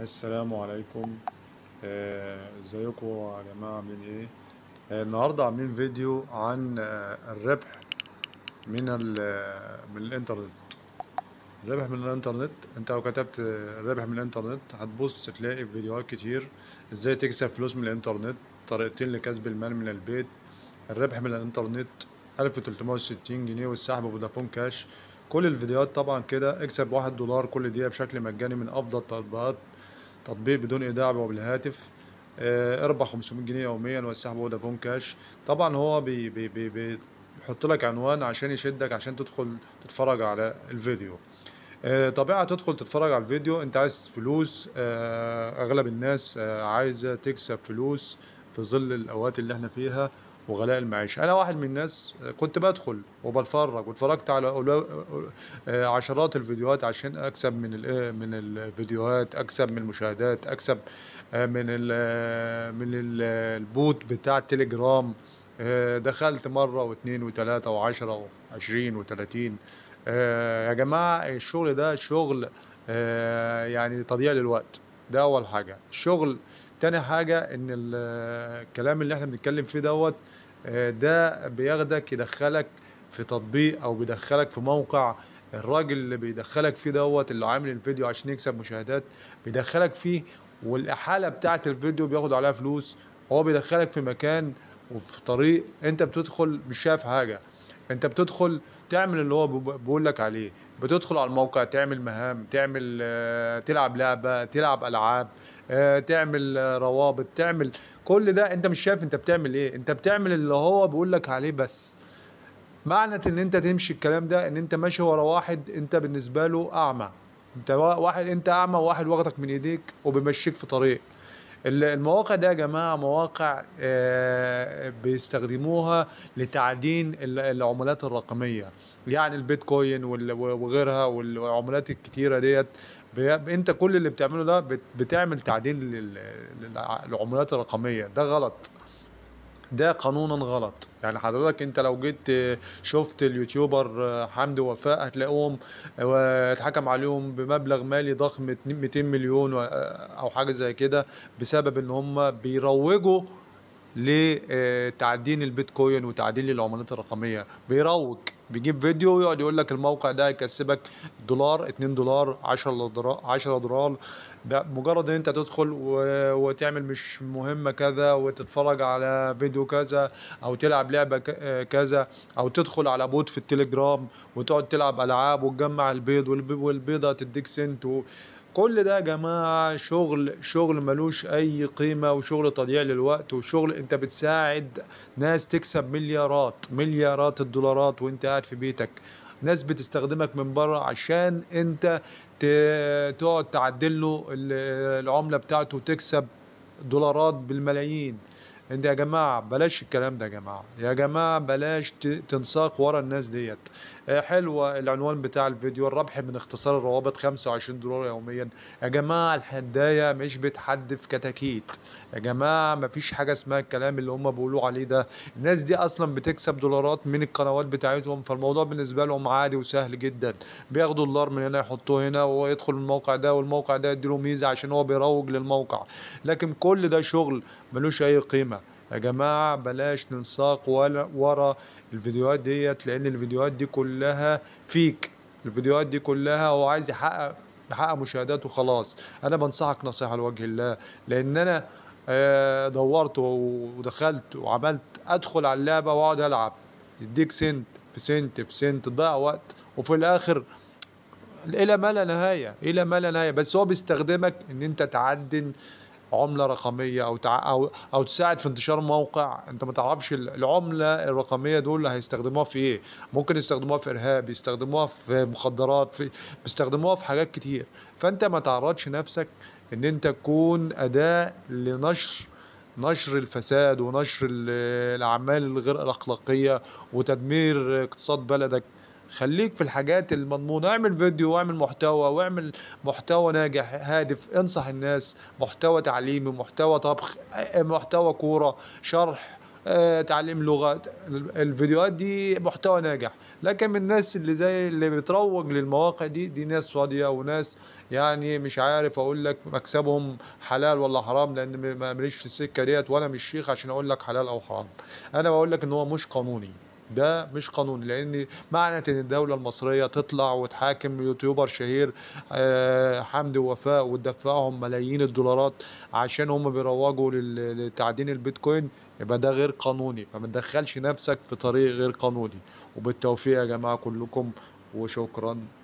السلام عليكم آه، ازيكم آه يا جماعه عاملين ايه آه النهارده عاملين فيديو عن آه الربح من آه، من الانترنت الربح من الانترنت انت لو كتبت آه، الربح من الانترنت هتبص تلاقي في فيديوهات كتير ازاي تكسب فلوس من الانترنت طريقتين لكسب المال من البيت الربح من الانترنت 1360 جنيه والسحب فودافون كاش كل الفيديوهات طبعا كده اكسب واحد دولار كل دقيقة بشكل مجاني من افضل تطبيقات تطبيق بدون ايداع وبالهاتف اربح آه، 500 جنيه يوميا والسحب فون كاش طبعا هو بي بي بي بيحط لك عنوان عشان يشدك عشان تدخل تتفرج على الفيديو آه، طبيعة تدخل تتفرج على الفيديو انت عايز فلوس آه، اغلب الناس عايزة تكسب فلوس في ظل الاوقات اللي احنا فيها وغلاء المعيشة أنا واحد من الناس كنت بدخل وبتفرج واتفرجت على آه، عشرات الفيديوهات عشان أكسب من آه، من الفيديوهات أكسب من المشاهدات أكسب آه، من الـ من البوت بتاع التليجرام دخلت مرة واثنين وثلاثة وعشرة وعشرين وثلاثين يا جماعة الشغل ده شغل يعني تضييع للوقت ده أول حاجة شغل تاني حاجه ان الكلام اللي احنا بنتكلم فيه دوت آه، ده بياخدك يدخلك في تطبيق او بيدخلك في موقع الراجل اللي بيدخلك فيه دوت اللي عامل الفيديو عشان يكسب مشاهدات بيدخلك فيه والاحاله بتاعه الفيديو بياخد عليها فلوس هو بيدخلك في مكان وفي طريق انت بتدخل مش شايف حاجه انت بتدخل تعمل اللي هو بيقول لك عليه بتدخل على الموقع تعمل مهام تعمل آه، تلعب لعبه تلعب العاب آه، تعمل آه، روابط تعمل كل ده انت مش شايف انت بتعمل ايه انت بتعمل اللي هو بيقول لك عليه بس معنى ان انت تمشي الكلام ده ان انت ماشي ورا واحد انت بالنسبه له اعمى انت واحد انت اعمى وواحد واخدك من ايديك وبيمشيك في طريق المواقع ده يا جماعه مواقع آه، بيستخدموها لتعدين العملات الرقميه يعني البيتكوين وغيرها والعملات الكتيره ديت انت كل اللي بتعمله ده بتعمل تعدين للعملات الرقميه ده غلط ده قانونا غلط يعني حضرتك انت لو جيت آه، شفت اليوتيوبر آه، حمدي وفاء هتلاقوهم آه، اتحكم عليهم بمبلغ مالي ضخم 200 مليون او حاجه زي كده بسبب ان هم بيروجوا لتعدين البيتكوين وتعدين العملات الرقميه بيروج بيجيب فيديو ويقعد يقول لك الموقع ده هيكسبك دولار 2 دولار 10 دولار 10 دولار مجرد ان انت تدخل وتعمل مش مهمه كذا وتتفرج على فيديو كذا او تلعب لعبه كذا او تدخل على بوت في التليجرام وتقعد تلعب العاب وتجمع البيض والبيضه تديك سنت كل ده يا جماعه شغل شغل ملوش اي قيمه وشغل تضييع للوقت وشغل انت بتساعد ناس تكسب مليارات مليارات الدولارات وانت قاعد في بيتك ناس بتستخدمك من بره عشان انت تقعد تعدل له العمله بتاعته وتكسب دولارات بالملايين انت يا جماعه بلاش الكلام ده يا جماعه يا جماعه بلاش تنساق ورا الناس ديت آه، حلوه العنوان بتاع الفيديو الربح من اختصار الروابط 25 دولار يوميا يا جماعه الحداية مش بتحدف كتاكيت يا جماعه مفيش حاجه اسمها الكلام اللي هم بيقولوا عليه ده الناس دي اصلا بتكسب دولارات من القنوات بتاعتهم فالموضوع بالنسبه لهم عادي وسهل جدا بياخدوا دولار من هنا يحطوه هنا ويدخل الموقع ده والموقع ده يديله ميزه عشان هو بيروج للموقع لكن كل ده شغل ملوش اي قيمه يا جماعة بلاش ننساق ولا ورا الفيديوهات ديت لأن الفيديوهات دي كلها فيك الفيديوهات دي كلها هو عايز يحقق يحقق مشاهدات وخلاص أنا بنصحك نصيحة لوجه الله لأن أنا آه، دورت ودخلت وعملت أدخل على اللعبة وأقعد ألعب يديك سنت في سنت في سنت تضيع وقت وفي الآخر الى ما لا نهايه الى ما لا نهايه بس هو بيستخدمك ان انت تعدن عمله رقميه او تع... او او تساعد في انتشار موقع انت ما تعرفش العمله الرقميه دول هيستخدموها في ايه ممكن يستخدموها في ارهاب يستخدموها في مخدرات في بيستخدموها في حاجات كتير فانت ما تعرضش نفسك ان انت تكون اداه لنشر نشر الفساد ونشر الاعمال الغير اخلاقيه وتدمير اقتصاد بلدك خليك في الحاجات المضمونة اعمل فيديو واعمل محتوى واعمل محتوى ناجح هادف انصح الناس محتوى تعليمي محتوى طبخ محتوى كورة شرح آه، تعليم لغه الفيديوهات دي محتوى ناجح لكن من الناس اللي زي اللي بتروج للمواقع دي دي ناس فاضيه وناس يعني مش عارف اقول لك مكسبهم حلال ولا حرام لان ماليش في السكه ديت وانا مش شيخ عشان اقول لك حلال او حرام انا بقول لك ان هو مش قانوني ده مش قانوني لان معنى ان الدوله المصريه تطلع وتحاكم يوتيوبر شهير آه، حمدي ووفاء وتدفعهم ملايين الدولارات عشان هم بيروجوا لتعدين البيتكوين يبقى ده غير قانوني فما تدخلش نفسك في طريق غير قانوني وبالتوفيق يا جماعه كلكم وشكرا